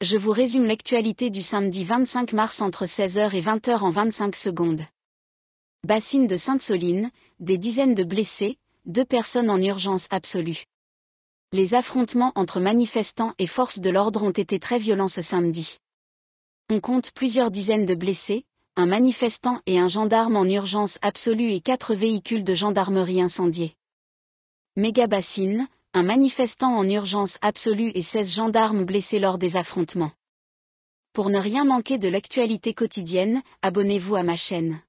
je vous résume l'actualité du samedi 25 mars entre 16h et 20h en 25 secondes. Bassine de Sainte-Soline, des dizaines de blessés, deux personnes en urgence absolue. Les affrontements entre manifestants et forces de l'ordre ont été très violents ce samedi. On compte plusieurs dizaines de blessés, un manifestant et un gendarme en urgence absolue et quatre véhicules de gendarmerie incendiés. Méga Bassine, un manifestant en urgence absolue et 16 gendarmes blessés lors des affrontements. Pour ne rien manquer de l'actualité quotidienne, abonnez-vous à ma chaîne.